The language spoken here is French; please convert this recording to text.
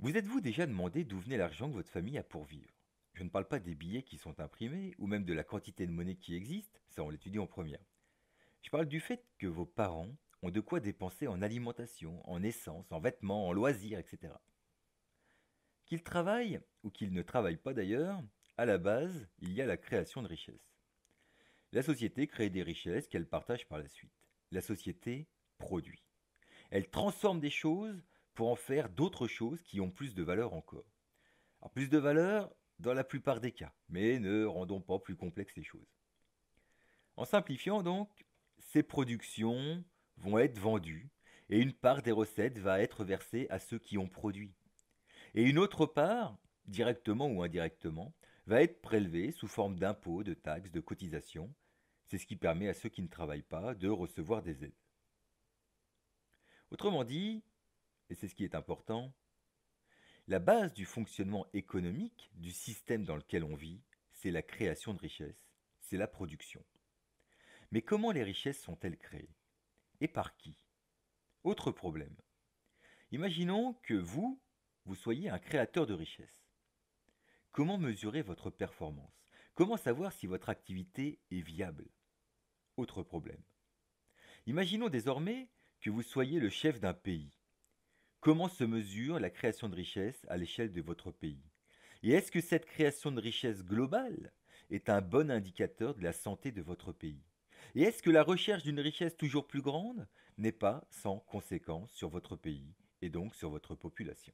Vous êtes-vous déjà demandé d'où venait l'argent que votre famille a pour vivre Je ne parle pas des billets qui sont imprimés ou même de la quantité de monnaie qui existe, ça on l'étudie en première. Je parle du fait que vos parents ont de quoi dépenser en alimentation, en essence, en vêtements, en loisirs, etc. Qu'ils travaillent, ou qu'ils ne travaillent pas d'ailleurs, à la base, il y a la création de richesses. La société crée des richesses qu'elle partage par la suite. La société produit. Elle transforme des choses pour en faire d'autres choses qui ont plus de valeur encore. plus de valeur dans la plupart des cas, mais ne rendons pas plus complexes les choses. En simplifiant donc, ces productions vont être vendues et une part des recettes va être versée à ceux qui ont produit. Et une autre part, directement ou indirectement, va être prélevée sous forme d'impôts, de taxes, de cotisations. C'est ce qui permet à ceux qui ne travaillent pas de recevoir des aides. Autrement dit, et c'est ce qui est important, la base du fonctionnement économique du système dans lequel on vit, c'est la création de richesses, c'est la production. Mais comment les richesses sont-elles créées Et par qui Autre problème. Imaginons que vous, vous soyez un créateur de richesses. Comment mesurer votre performance Comment savoir si votre activité est viable Autre problème. Imaginons désormais que vous soyez le chef d'un pays. Comment se mesure la création de richesse à l'échelle de votre pays Et est-ce que cette création de richesse globale est un bon indicateur de la santé de votre pays Et est-ce que la recherche d'une richesse toujours plus grande n'est pas sans conséquence sur votre pays et donc sur votre population